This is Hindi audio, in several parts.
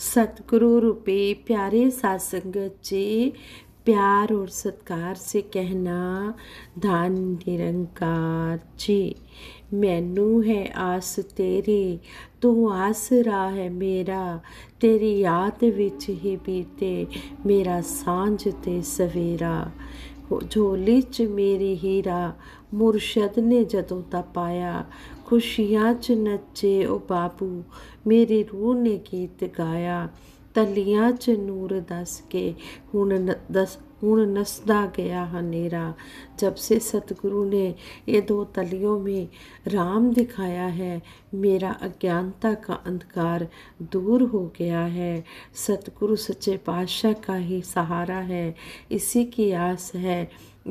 ਸਤਿਗੁਰੂ ਰੂਪੇ ਪਿਆਰੇ सात संगत जी प्यार और सत्कार से कहना धन निरंकार जी ਮੈਨੂੰ ਹੈ ਆਸ ਤੇਰੀ ਤੂੰ ਆਸਰਾ ਹੈ ਮੇਰਾ ਤੇਰੀ ਯਾਦ ਵਿੱਚ ਹੀ ਬੀਤੇ ਮੇਰਾ ਸਾਂਝ ਤੇ ਸਵੇਰਾ ਝੋਲੀ 'ਚ ਮੇਰੀ ਹੀਰਾ ਮੁਰਸ਼ਦ ਨੇ ਜਦੋਂ ਪਾਇਆ खुशियाँ च नचे ओ बाबू मेरी रूह ने गीत गाया ਤਲੀਆਂ च नूर दस के ਹੁਣ दस हूँ नसदा गया हनेरा जब से सतगुरु ने ये दो तलियों में राम दिखाया है मेरा अज्ञानता का अंधकार दूर हो गया है सतगुरु सच्चे पातशाह का ही सहारा है इसी की आस है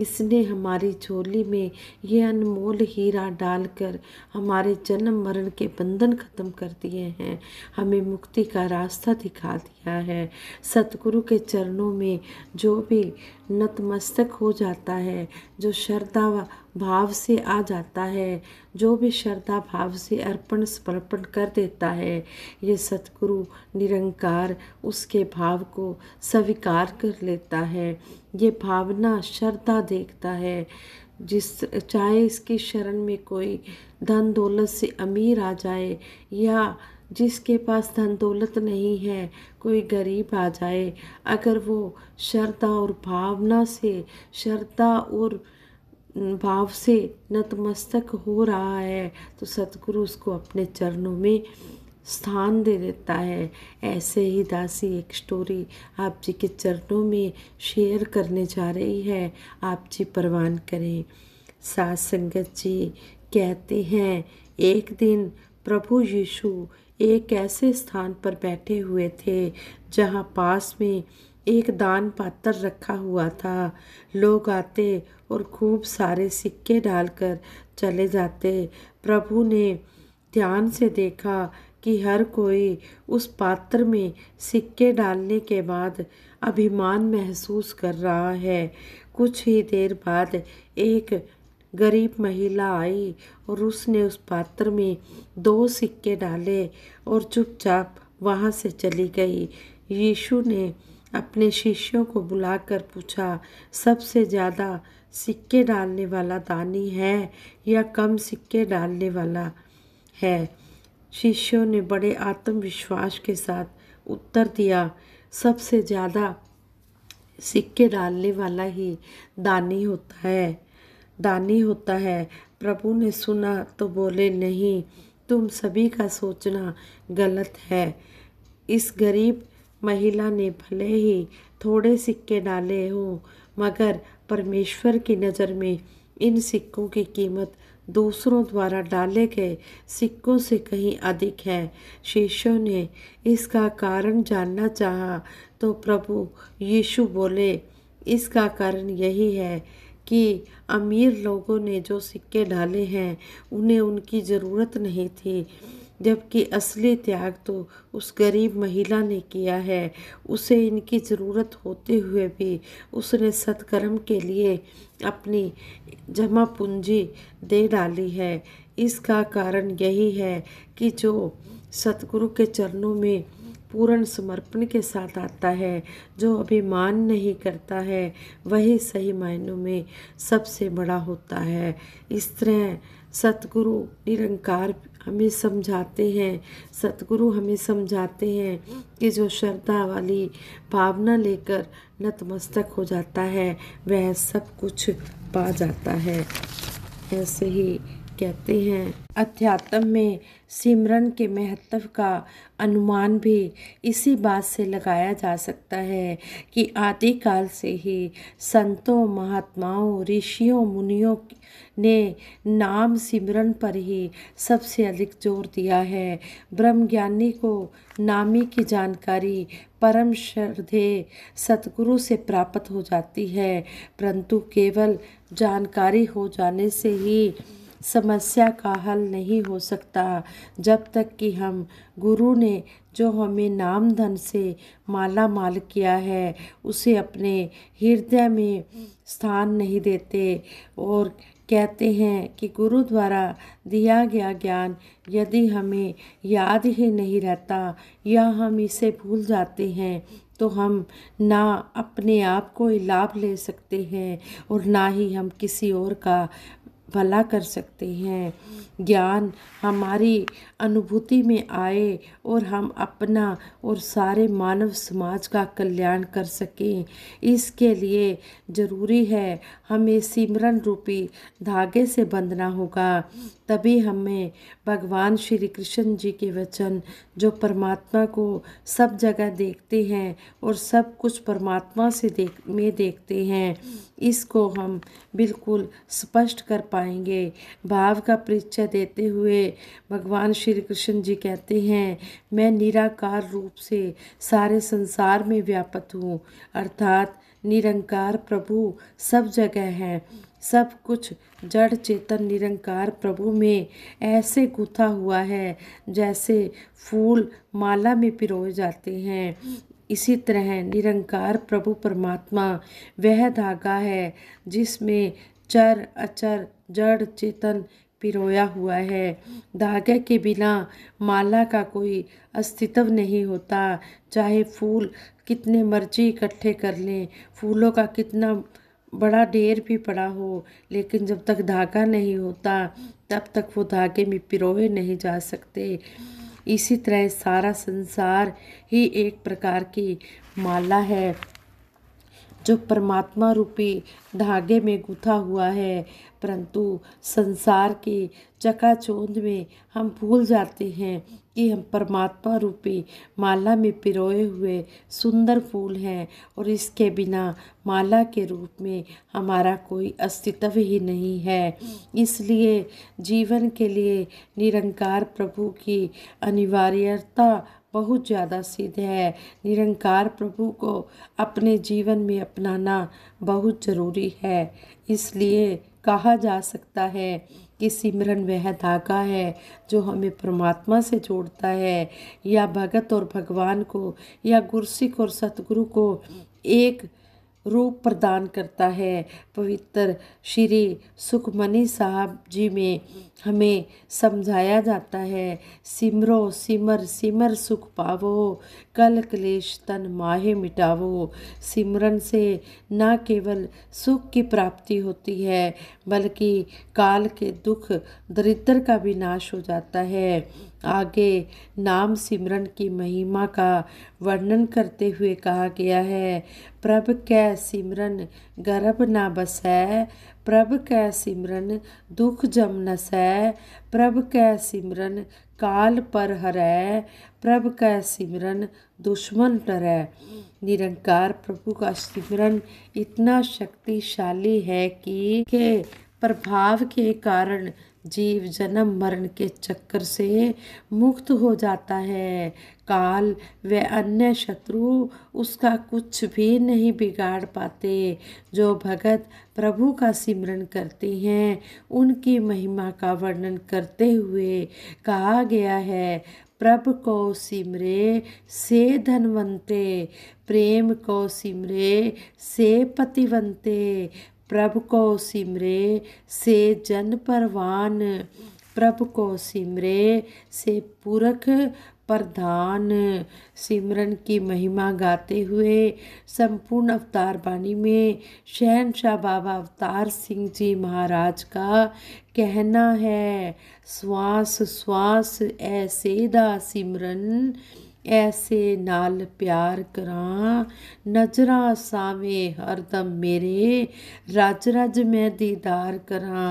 इसने हमारी झोली में ये अनमोल हीरा डालकर हमारे जन्म मरण के बंधन खत्म कर दिए हैं हमें मुक्ति का रास्ता दिखा दिया है सतगुरु के चरणों में जो भी नतमस्तक हो जाता है जो श्रद्धा भाव से आ जाता है जो भी श्रद्धा भाव से अर्पण समर्पण कर देता है ये सतगुरु निरंकार उसके भाव को स्वीकार कर लेता है ये भावना श्रद्धा देखता है जिस चाहे इसकी शरण में कोई धन दौलत से अमीर आ जाए या जिसके पास धन दौलत नहीं है कोई गरीब आ जाए अगर वो श्रद्धा और भावना से श्रद्धा और भाव से नतमस्तक हो रहा है तो सतगुरु उसको अपने चरणों में स्थान दे देता है ऐसे ही दासी एक स्टोरी आप जी के चरणों में शेयर करने जा रही है आप जी परवान करें सास संगत जी कहते हैं एक दिन प्रभु यीशु एक ऐसे स्थान पर बैठे हुए थे जहाँ पास में एक दान पात्र रखा हुआ था लोग आते और खूब सारे सिक्के डालकर चले जाते प्रभु ने ध्यान से देखा कि हर कोई उस पात्र में सिक्के डालने के बाद अभिमान महसूस कर रहा है कुछ ही देर बाद एक गरीब महिला आई और उसने उस पात्र में दो सिक्के डाले और चुपचाप वहाँ से चली गई यीशु ने अपने शिष्यों को बुलाकर पूछा सबसे ज़्यादा सिक्के डालने वाला दानी है या कम सिक्के डालने वाला है शिष्यों ने बड़े आत्मविश्वास के साथ उत्तर दिया सबसे ज़्यादा सिक्के डालने वाला ही दानी होता है दानी होता है प्रभु ने सुना तो बोले नहीं तुम सभी का सोचना गलत है इस गरीब महिला ने भले ही थोड़े सिक्के डाले हों मगर परमेश्वर की नज़र में इन सिक्कों की कीमत दूसरों द्वारा डाले गए सिक्कों से कहीं अधिक है शिष्यों ने इसका कारण जानना चाहा तो प्रभु यीशु बोले इसका कारण यही है कि अमीर लोगों ने जो सिक्के डाले हैं उन्हें उनकी ज़रूरत नहीं थी जबकि असली त्याग तो उस गरीब महिला ने किया है उसे इनकी ज़रूरत होते हुए भी उसने सत्कर्म के लिए अपनी जमा पूंजी दे डाली है इसका कारण यही है कि जो सतगुरु के चरणों में पूर्ण समर्पण के साथ आता है जो अभिमान नहीं करता है वही सही मायनों में सबसे बड़ा होता है इस तरह सतगुरु निरंकार हमें समझाते हैं सतगुरु हमें समझाते हैं कि जो श्रद्धा वाली भावना लेकर नतमस्तक हो जाता है वह सब कुछ पा जाता है ऐसे ही कहते हैं अध्यात्म में सिमरन के महत्व का अनुमान भी इसी बात से लगाया जा सकता है कि आदिकाल से ही संतों महात्माओं ऋषियों मुनियों ने नाम सिमरन पर ही सबसे अधिक जोर दिया है ब्रह्मज्ञानी को नामी की जानकारी परम श्रद्धे सतगुरु से प्राप्त हो जाती है परंतु केवल जानकारी हो जाने से ही समस्या का हल नहीं हो सकता जब तक कि हम गुरु ने जो हमें नाम धन से माला माल किया है उसे अपने हृदय में स्थान नहीं देते और कहते हैं कि गुरु द्वारा दिया गया ज्ञान यदि हमें याद ही नहीं रहता या हम इसे भूल जाते हैं तो हम ना अपने आप को लाभ ले सकते हैं और ना ही हम किसी और का भला कर सकते हैं ज्ञान हमारी अनुभूति में आए और हम अपना और सारे मानव समाज का कल्याण कर सकें इसके लिए ज़रूरी है हमें सिमरन रूपी धागे से बंधना होगा तभी हमें भगवान श्री कृष्ण जी के वचन जो परमात्मा को सब जगह देखते हैं और सब कुछ परमात्मा से देख में देखते हैं इसको हम बिल्कुल स्पष्ट कर पाएंगे भाव का परिचय देते हुए भगवान श्री कृष्ण जी कहते हैं मैं निराकार रूप से सारे संसार में व्यापक हूँ अर्थात निरंकार प्रभु सब जगह हैं सब कुछ जड़ चेतन निरंकार प्रभु में ऐसे गुथा हुआ है जैसे फूल माला में पिरोए जाते हैं इसी तरह निरंकार प्रभु परमात्मा वह धागा है जिसमें चर अचर जड़ चेतन पिरोया हुआ है धागे के बिना माला का कोई अस्तित्व नहीं होता चाहे फूल कितने मर्जी इकट्ठे कर लें फूलों का कितना बड़ा ढेर भी पड़ा हो लेकिन जब तक धागा नहीं होता तब तक वो धागे में पिरोए नहीं जा सकते इसी तरह सारा संसार ही एक प्रकार की माला है जो परमात्मा रूपी धागे में गुथा हुआ है परंतु संसार के चकाचौंध में हम भूल जाते हैं कि हम परमात्मा रूपी माला में पिरोए हुए सुंदर फूल हैं और इसके बिना माला के रूप में हमारा कोई अस्तित्व ही नहीं है इसलिए जीवन के लिए निरंकार प्रभु की अनिवार्यता बहुत ज़्यादा सिद्ध है निरंकार प्रभु को अपने जीवन में अपनाना बहुत ज़रूरी है इसलिए कहा जा सकता है कि सिमरन वह धागा है जो हमें परमात्मा से जोड़ता है या भगत और भगवान को या गुरसिख और सतगुरु को एक रूप प्रदान करता है पवित्र श्री सुखमनी साहब जी में हमें समझाया जाता है सिमरो सिमर सिमर सुख पावो कल क्लेश तन माहे मिटावो सिमरन से न केवल सुख की प्राप्ति होती है बल्कि काल के दुख दरिद्र का भी नाश हो जाता है आगे नाम सिमरन की महिमा का वर्णन करते हुए कहा गया है प्रभ कै सिमरन गर्भ ना बसै प्रभ कै सिमरन दुख जम न प्रभ कै सिमरन काल पर हरै प्रभ कै सिमरन दुश्मन है निरंकार प्रभु का सिमरन इतना शक्तिशाली है कि के प्रभाव के कारण जीव जन्म मरण के चक्कर से मुक्त हो जाता है काल व अन्य शत्रु उसका कुछ भी नहीं बिगाड़ पाते जो भगत प्रभु का सिमरण करते हैं उनकी महिमा का वर्णन करते हुए कहा गया है प्रभ को सिमरे से धनवंते प्रेम को सिमरे से पतिवंते प्रभ को सिमरे से जन परवान प्रभ को सिमरे से पुरख प्रधान सिमरन की महिमा गाते हुए संपूर्ण अवतार बाणी में शहनशाह बाबा अवतार सिंह जी महाराज का कहना है श्वास श्वास ऐसे दा सिमरन ऐसे नाल प्यार करा ਨਜ਼ਰਾਂ सावे हरदम मेरे राज राज मैं दीदार करा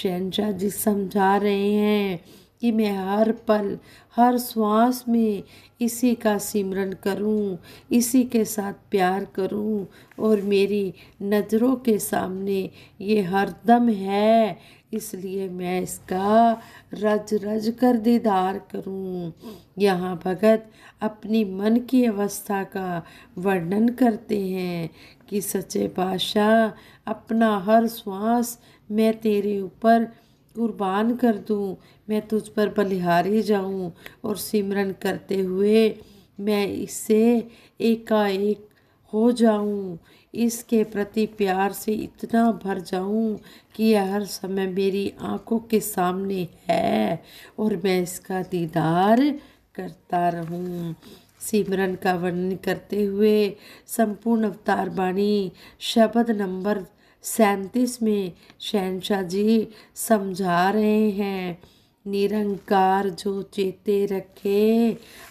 शहनशाह जी समझा रहे हैं कि मैं हर पल हर श्वास में इसी का सिमरन करूं, इसी के साथ प्यार करूं और मेरी नज़रों के सामने ये हरदम है इसलिए मैं इसका रज रज कर दीदार करूं। यहाँ भगत अपनी मन की अवस्था का वर्णन करते हैं कि सच्चे बादशाह अपना हर श्वास मैं तेरे ऊपर कुर्बान कर दूँ मैं तुझ पर बलिहारी जाऊँ और सिमरन करते हुए मैं इससे एकाएक हो जाऊँ इसके प्रति प्यार से इतना भर जाऊँ कि यह हर समय मेरी आंखों के सामने है और मैं इसका दीदार करता रहूँ सिमरन का वर्णन करते हुए संपूर्ण अवतार बाणी शब्द नंबर सैंतीस में शहनशाह जी समझा रहे हैं निरंकार जो चेते रखे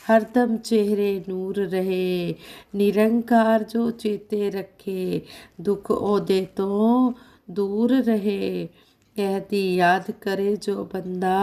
हरदम चेहरे नूर रहे निरंकार जो चेते रखे दुख ओदे तो दूर रहे कहती याद करे जो बंदा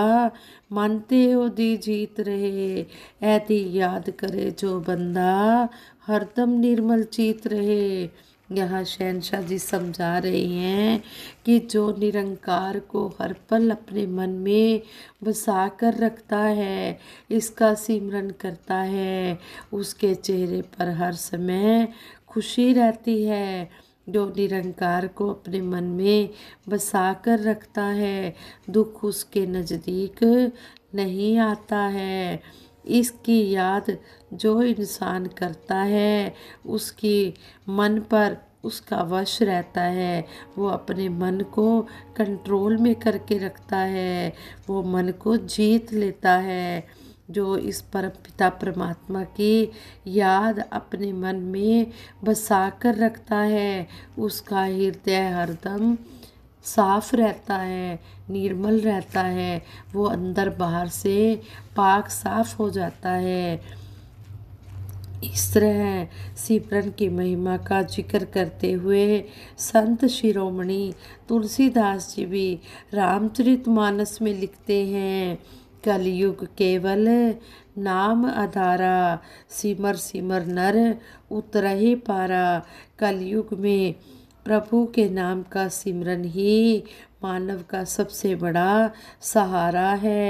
मनते हो जीत रहे ऐती याद करे जो बंदा हरदम निर्मल चीत रहे यहाँ शहनशाह जी समझा रहे हैं कि जो निरंकार को हर पल अपने मन में बसा कर रखता है इसका सिमरन करता है उसके चेहरे पर हर समय खुशी रहती है जो निरंकार को अपने मन में बसा कर रखता है दुख उसके नज़दीक नहीं आता है इसकी याद जो इंसान करता है उसकी मन पर उसका वश रहता है वो अपने मन को कंट्रोल में करके रखता है वो मन को जीत लेता है जो इस पर पिता परमात्मा की याद अपने मन में बसा कर रखता है उसका हृदय हरदम साफ रहता है निर्मल रहता है वो अंदर बाहर से पाक साफ हो जाता है इस तरह सिमरन की महिमा का जिक्र करते हुए संत शिरोमणि तुलसीदास जी भी रामचरित मानस में लिखते हैं कलयुग केवल नाम अधारा सिमर सिमर नर ही पारा कलयुग में प्रभु के नाम का सिमरन ही मानव का सबसे बड़ा सहारा है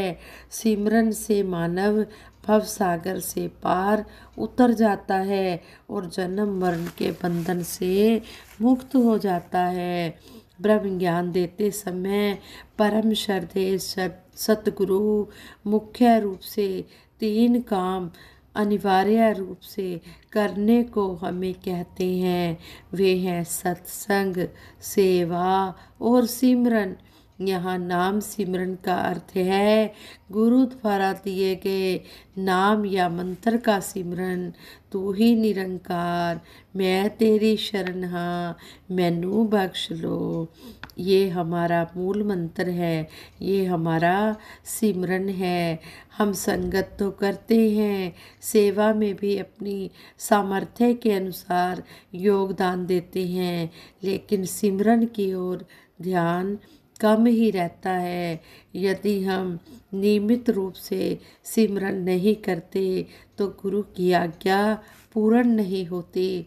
सिमरन से मानव भव सागर से पार उतर जाता है और जन्म मरण के बंधन से मुक्त हो जाता है ब्रह्म ज्ञान देते समय परम श्रद्धे सतगुरु मुख्य रूप से तीन काम अनिवार्य रूप से करने को हमें कहते हैं वे हैं सत्संग सेवा और सिमरन यहाँ नाम सिमरन का अर्थ है गुरु द्वारा दिए गए नाम या मंत्र का सिमरन तू ही निरंकार मैं तेरी शरण हाँ मैनू बख्श लो ये हमारा मूल मंत्र है ये हमारा सिमरन है हम संगत तो करते हैं सेवा में भी अपनी सामर्थ्य के अनुसार योगदान देते हैं लेकिन सिमरन की ओर ध्यान कम ही रहता है यदि हम नियमित रूप से सिमरन नहीं करते तो गुरु की आज्ञा पूर्ण नहीं होती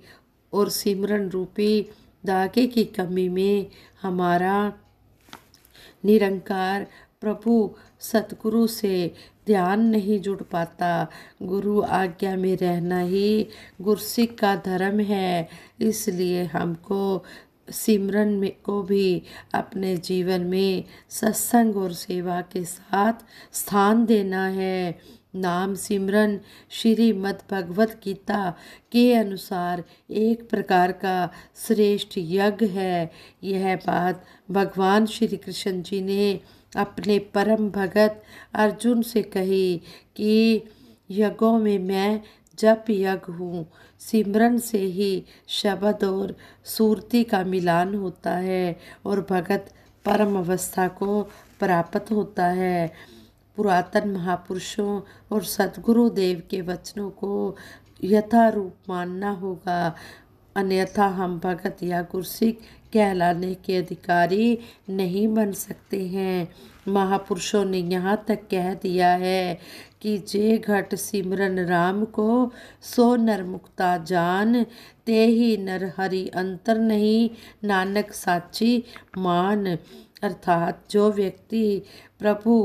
और सिमरन रूपी धागे की कमी में हमारा निरंकार प्रभु सतगुरु से ध्यान नहीं जुड़ पाता गुरु आज्ञा में रहना ही गुरसिख का धर्म है इसलिए हमको सिमरन में को भी अपने जीवन में सत्संग और सेवा के साथ स्थान देना है नाम सिमरन श्रीमद भगवत गीता के अनुसार एक प्रकार का श्रेष्ठ यज्ञ है यह बात भगवान श्री कृष्ण जी ने अपने परम भगत अर्जुन से कही कि यज्ञों में मैं जप यज्ञ हूँ सिमरन से ही शब्द और सूरती का मिलान होता है और भगत परम अवस्था को प्राप्त होता है पुरातन महापुरुषों और सदगुरु देव के वचनों को यथा रूप मानना होगा अन्यथा हम भगत या गुरसिख कहलाने के अधिकारी नहीं बन सकते हैं महापुरुषों ने यहाँ तक कह दिया है कि जे घट सिमरन राम को सो नर मुक्ता जान ते ही नर हरि अंतर नहीं नानक साची मान अर्थात जो व्यक्ति प्रभु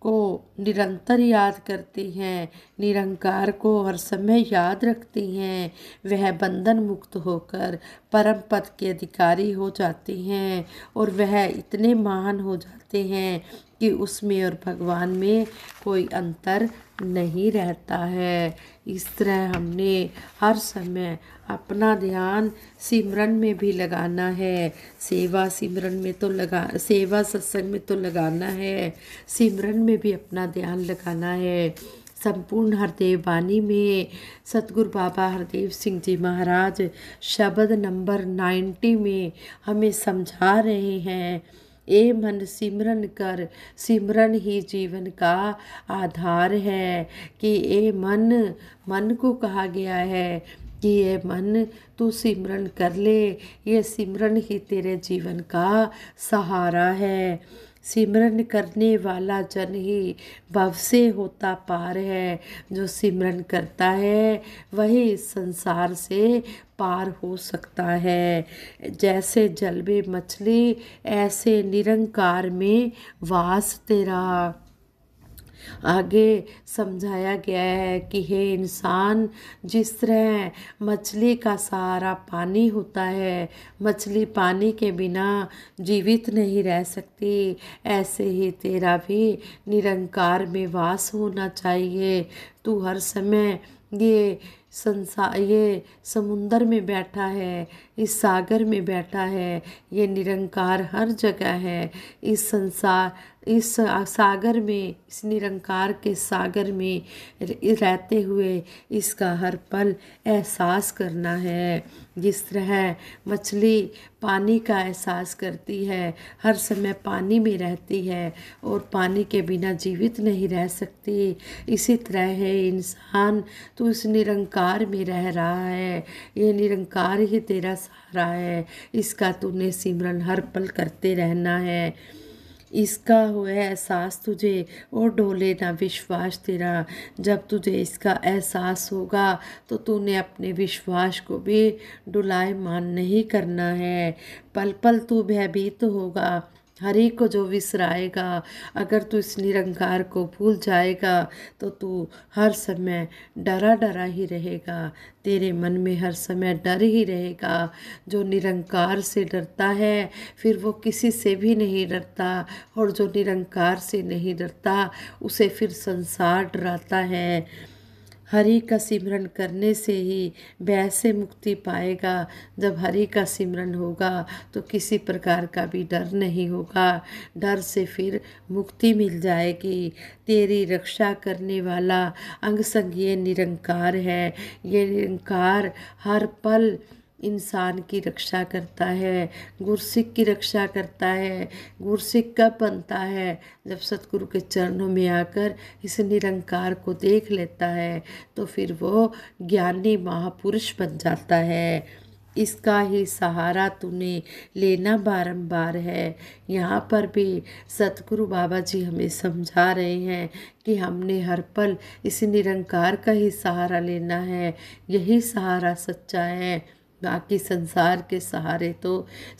को निरंतर याद करती हैं निरंकार को हर समय याद रखती हैं वह बंधन मुक्त होकर परम पद के अधिकारी हो जाते हैं और वह इतने महान हो जाते हैं कि उसमें और भगवान में कोई अंतर नहीं रहता है इस तरह हमने हर समय अपना ध्यान सिमरन में भी लगाना है सेवा सिमरन में तो लगा सेवा सत्संग में तो लगाना है सिमरन में भी अपना ध्यान लगाना है संपूर्ण हरदेव वाणी में सतगुरु बाबा हरदेव सिंह जी महाराज शब्द नंबर नाइन्टी में हमें समझा रहे हैं ए मन सिमरन कर सिमरन ही जीवन का आधार है कि ए मन मन को कहा गया है कि ये मन तू सिमरन कर ले ये सिमरन ही तेरे जीवन का सहारा है सिमरन करने वाला जन ही भव से होता पार है जो सिमरन करता है वही संसार से पार हो सकता है जैसे जल में मछली ऐसे निरंकार में वास तेरा आगे समझाया गया है कि हे इंसान जिस तरह मछली का सारा पानी होता है मछली पानी के बिना जीवित नहीं रह सकती ऐसे ही तेरा भी निरंकार में वास होना चाहिए तू हर समय ये संसार ये समुंदर में बैठा है इस सागर में बैठा है ये निरंकार हर जगह है इस संसार इस सागर में इस निरंकार के सागर में रहते हुए इसका हर पल एहसास करना है जिस तरह मछली पानी का एहसास करती है हर समय पानी में रहती है और पानी के बिना जीवित नहीं रह सकती इसी तरह है इंसान तो इस निरंकार निरंकार में रह रहा है ये निरंकार ही तेरा सहारा है इसका तूने सिमरन हर पल करते रहना है इसका हुआ एहसास तुझे और डोले ना विश्वास तेरा जब तुझे इसका एहसास होगा तो तूने अपने विश्वास को भी डुलाए मान नहीं करना है पल पल तू भयभीत तो होगा हर एक को जो विसराएगा अगर तू इस निरंकार को भूल जाएगा तो तू हर समय डरा डरा ही रहेगा तेरे मन में हर समय डर ही रहेगा जो निरंकार से डरता है फिर वो किसी से भी नहीं डरता और जो निरंकार से नहीं डरता उसे फिर संसार डराता है हरि का सिमरण करने से ही भय से मुक्ति पाएगा जब हरि का सिमरण होगा तो किसी प्रकार का भी डर नहीं होगा डर से फिर मुक्ति मिल जाएगी तेरी रक्षा करने वाला अंग संग ये निरंकार है ये निरंकार हर पल इंसान की रक्षा करता है गुरसिख की रक्षा करता है गुरसिख कब बनता है जब सतगुरु के चरणों में आकर इस निरंकार को देख लेता है तो फिर वो ज्ञानी महापुरुष बन जाता है इसका ही सहारा तूने लेना बारंबार है यहाँ पर भी सतगुरु बाबा जी हमें समझा रहे हैं कि हमने हर पल इस निरंकार का ही सहारा लेना है यही सहारा सच्चा है बाकी संसार के सहारे तो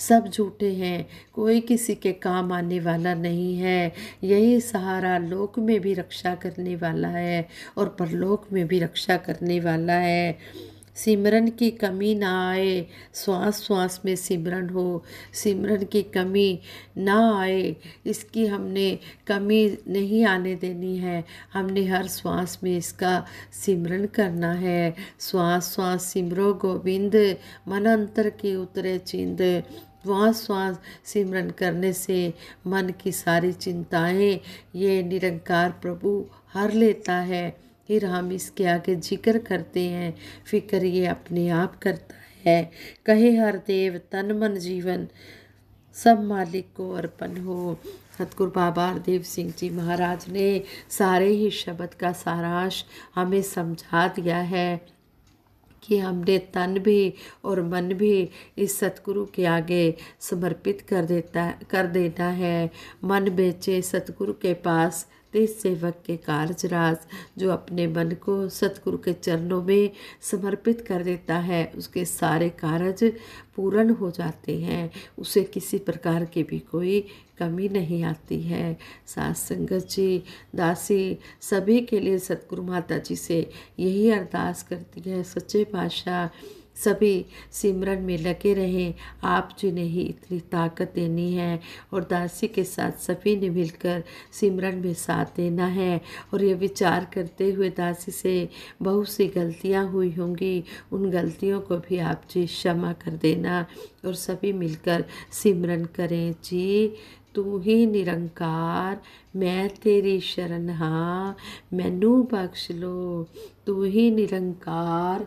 सब झूठे हैं कोई किसी के काम आने वाला नहीं है यही सहारा लोक में भी रक्षा करने वाला है और परलोक में भी रक्षा करने वाला है सिमरन की कमी ना आए श्वास श्वास में सिमरन हो सिमरन की कमी ना आए इसकी हमने कमी नहीं आने देनी है हमने हर श्वास में इसका सिमरन करना है श्वास श्वास सिमरो गोविंद मन अंतर की उतरे चिंद श्वास श्वास सिमरन करने से मन की सारी चिंताएं ये निरंकार प्रभु हर लेता है फिर हम इसके आगे जिक्र करते हैं फिक्र ये अपने आप करता है कहे हर देव तन मन जीवन सब मालिक को अर्पण हो सतगुरु बाबा हरदेव सिंह जी महाराज ने सारे ही शब्द का सारांश हमें समझा दिया है कि हमने तन भी और मन भी इस सतगुरु के आगे समर्पित कर देता कर देना है मन बेचे सतगुरु के पास देश सेवक के कार्यराज जो अपने मन को सतगुरु के चरणों में समर्पित कर देता है उसके सारे कारज पूर्ण हो जाते हैं उसे किसी प्रकार की भी कोई कमी नहीं आती है सास संगत जी दासी सभी के लिए सतगुरु माता जी से यही अरदास करती है सच्चे पातशाह सभी सिमरन में लगे रहें आप जी ने ही इतनी ताकत देनी है और दासी के साथ सभी ने मिलकर सिमरन में साथ देना है और ये विचार करते हुए दासी से बहुत सी गलतियाँ हुई होंगी उन गलतियों को भी आप जी क्षमा कर देना और सभी मिलकर सिमरन करें जी तू ही निरंकार मैं तेरी शरण हाँ मैनू बख्श लो तू ही निरंकार